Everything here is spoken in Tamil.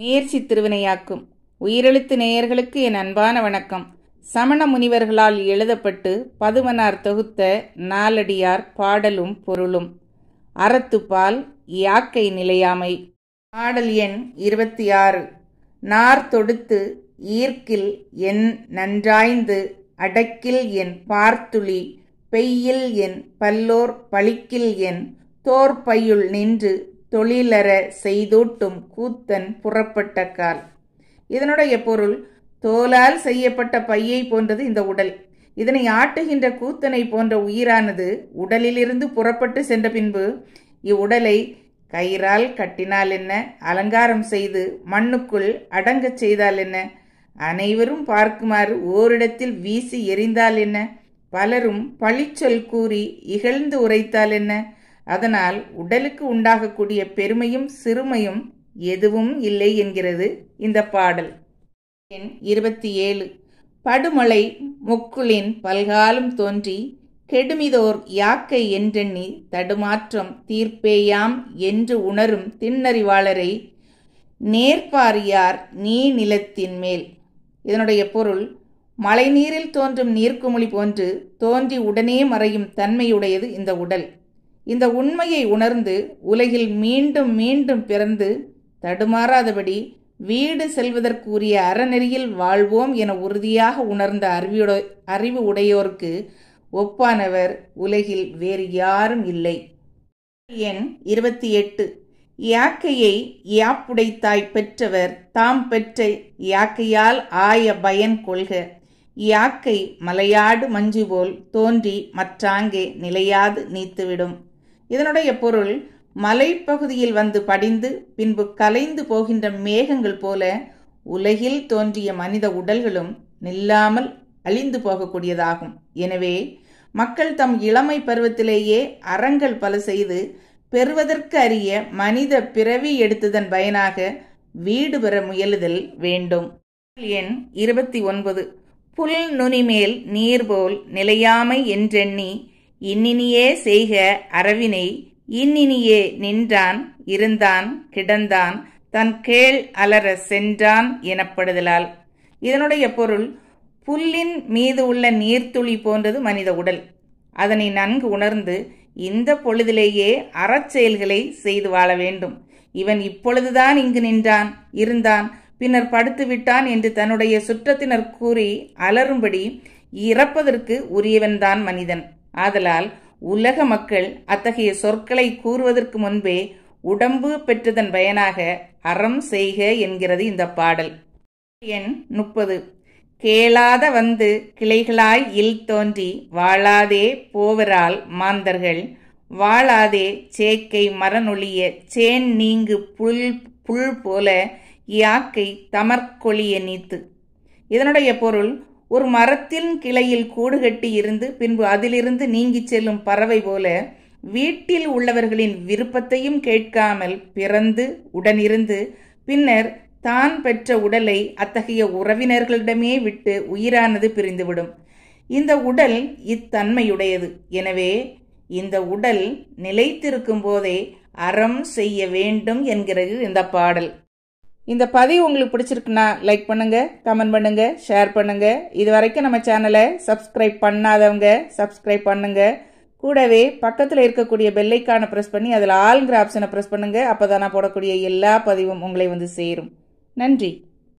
முயற்சி திருவினையாக்கும் உயிரெழுத்து நேயர்களுக்கு என் அன்பான வணக்கம் சமண முனிவர்களால் எழுதப்பட்டு பதுமனார் தொகுத்த நாலடியார் பாடலும் பொருளும் அறத்துப்பால் யாக்கை நிலையாமை பாடல் எண் இருபத்தி ஆறு நார் தொடுத்து ஈர்க்கில் என் நன்றாய்ந்து அடக்கில் என் பார்த்துளி பெய்யில் என் பல்லோர் பழிக்கில் என் தோற்பையுள் நின்று தொழிலற செய்தோட்டும் கூத்தன் புறப்பட்ட கால் இதனுடைய பொருள் தோலால் செய்யப்பட்ட பையை போன்றது இந்த உடல் இதனை ஆட்டுகின்ற கூத்தனை போன்ற உயிரானது உடலிலிருந்து புறப்பட்டு சென்ற பின்பு இவ்வுடலை கயிறால் கட்டினால் என்ன அலங்காரம் செய்து மண்ணுக்குள் அடங்கச் செய்தால் என்ன அனைவரும் பார்க்குமாறு ஓரிடத்தில் வீசி எறிந்தால் என்ன பலரும் பழிச்சொல் கூறி இகழ்ந்து உரைத்தால் என்ன அதனால் உடலுக்கு உண்டாகக்கூடிய பெருமையும் சிறுமையும் எதுவும் இல்லை என்கிறது இந்த பாடல் எண் இருபத்தி ஏழு படுமலை முக்குளின் பல்காலும் தோன்றி கெடுமிதோர் யாக்கை என்றெண்ணி தடுமாற்றம் தீர்ப்பேயாம் என்று உணரும் திண்ணறிவாளரை நேர்பாரியார் நீ நிலத்தின் மேல் இதனுடைய பொருள் மழைநீரில் தோன்றும் நீர்க்குமிழி போன்று தோன்றி உடனே மறையும் தன்மையுடையது இந்த உடல் இந்த உண்மையை உணர்ந்து உலகில் மீண்டும் மீண்டும் பிறந்து தடுமாறாதபடி வீடு செல்வதற்குரிய அறநெறியில் வாழ்வோம் என உறுதியாக உணர்ந்த அறிவியுட அறிவு உடையோருக்கு ஒப்பானவர் உலகில் வேறு யாரும் இல்லை எண் இருபத்தி எட்டு யாக்கையை யாப்புடைத்தாய் பெற்றவர் தாம் பெற்ற யாக்கையால் ஆய பயன் கொள்க யாக்கை மலையாடு மஞ்சு போல் தோன்றி மற்றாங்கே நிலையாது நீத்துவிடும் இதனுடைய பொருள் மலைப்பகுதியில் வந்து படிந்து பின்பு கலைந்து போகின்ற மேகங்கள் போல உலகில் தோன்றிய மனித உடல்களும் நில்லாமல் அழிந்து போகக்கூடியதாகும் எனவே மக்கள் தம் இளமை பருவத்திலேயே அறங்கள் பல செய்து பெறுவதற்கு அறிய மனித பிறவி எடுத்ததன் பயனாக வீடு பெற முயலுதல் வேண்டும் எண் இருபத்தி ஒன்பது புல் நுனிமேல் நீர்போல் நிலையாமை என்றெண்ணி இன்னினியே செய்க அரவினை இன்னினியே நின்றான் இருந்தான் கிடந்தான் தன் கேள் அலற சென்றான் எனப்படுதலால் இதனுடைய பொருள் புல்லின் மீது உள்ள நீர்த்துளி போன்றது மனித உடல் அதனை நன்கு உணர்ந்து இந்த பொழுதிலேயே அறச்செயல்களை செய்து வாழ வேண்டும் இவன் இப்பொழுதுதான் இங்கு நின்றான் இருந்தான் பின்னர் படுத்து விட்டான் என்று தன்னுடைய சுற்றத்தினர் கூறி அலறும்படி இறப்பதற்கு உரியவன்தான் மனிதன் ஆதலால் உலக மக்கள் அத்தகைய சொற்களை கூறுவதற்கு முன்பே உடம்பு பெற்றதன் பயனாக அறம் செய்க என்கிறது இந்த பாடல் எண் முப்பது கேளாத வந்து கிளைகளாய் இல் தோன்றி வாழாதே போவரால் மாந்தர்கள் வாழாதே சேக்கை மரநொழிய சேன் நீங்கு புல் புல் போல யாக்கை தமர்கொழிய நீத்து இதனுடைய பொருள் ஒரு மரத்தின் கிளையில் கூடு கட்டி இருந்து பின்பு அதிலிருந்து நீங்கிச் செல்லும் பறவை போல வீட்டில் உள்ளவர்களின் விருப்பத்தையும் கேட்காமல் பிறந்து உடனிருந்து பின்னர் தான் பெற்ற உடலை அத்தகைய உறவினர்களிடமே விட்டு உயிரானது பிரிந்துவிடும் இந்த உடல் இத்தன்மையுடையது எனவே இந்த உடல் நிலைத்திருக்கும் போதே அறம் செய்ய வேண்டும் என்கிறது இந்த பாடல் இந்த பதிவு உங்களுக்கு பிடிச்சிருக்குன்னா லைக் பண்ணுங்க கமெண்ட் பண்ணுங்க ஷேர் பண்ணுங்க இது வரைக்கும் நம்ம சேனலை சப்ஸ்கிரைப் பண்ணாதவங்க சப்ஸ்கிரைப் பண்ணுங்க கூடவே பக்கத்தில் இருக்கக்கூடிய பெல்லைக்கான ப்ரெஸ் பண்ணி அதில் ஆளுங்கிற ஆப்ஷனை ப்ரெஸ் பண்ணுங்க அப்போ தான் நான் போடக்கூடிய எல்லா பதிவும் உங்களை வந்து சேரும் நன்றி